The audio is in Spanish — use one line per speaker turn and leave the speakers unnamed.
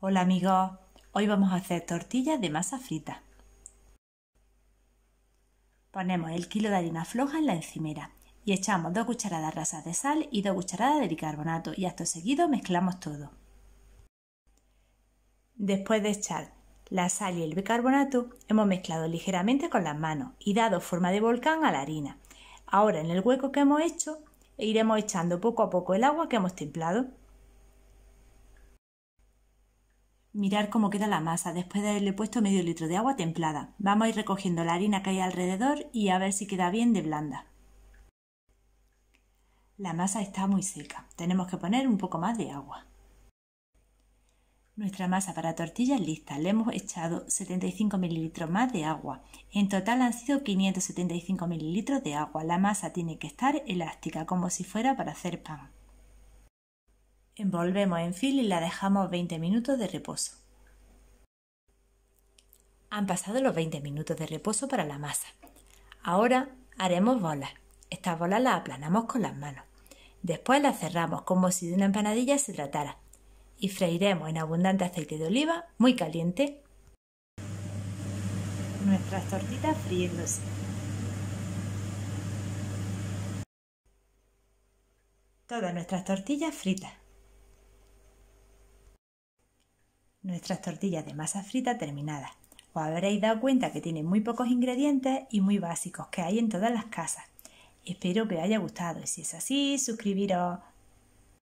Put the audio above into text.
Hola amigos, hoy vamos a hacer tortillas de masa frita. Ponemos el kilo de harina floja en la encimera y echamos dos cucharadas rasas de sal y dos cucharadas de bicarbonato y hasta seguido mezclamos todo. Después de echar la sal y el bicarbonato, hemos mezclado ligeramente con las manos y dado forma de volcán a la harina. Ahora en el hueco que hemos hecho iremos echando poco a poco el agua que hemos templado. Mirar cómo queda la masa después de haberle puesto medio litro de agua templada. Vamos a ir recogiendo la harina que hay alrededor y a ver si queda bien de blanda. La masa está muy seca. Tenemos que poner un poco más de agua. Nuestra masa para tortillas lista. Le hemos echado 75 mililitros más de agua. En total han sido 575 mililitros de agua. La masa tiene que estar elástica, como si fuera para hacer pan. Envolvemos en fil y la dejamos 20 minutos de reposo. Han pasado los 20 minutos de reposo para la masa. Ahora haremos bolas. Estas bolas las aplanamos con las manos. Después las cerramos como si de una empanadilla se tratara y freiremos en abundante aceite de oliva muy caliente. Nuestras tortitas friéndose. Todas nuestras tortillas fritas. nuestras tortillas de masa frita terminadas. Os habréis dado cuenta que tiene muy pocos ingredientes y muy básicos que hay en todas las casas. Espero que os haya gustado y si es así, suscribiros.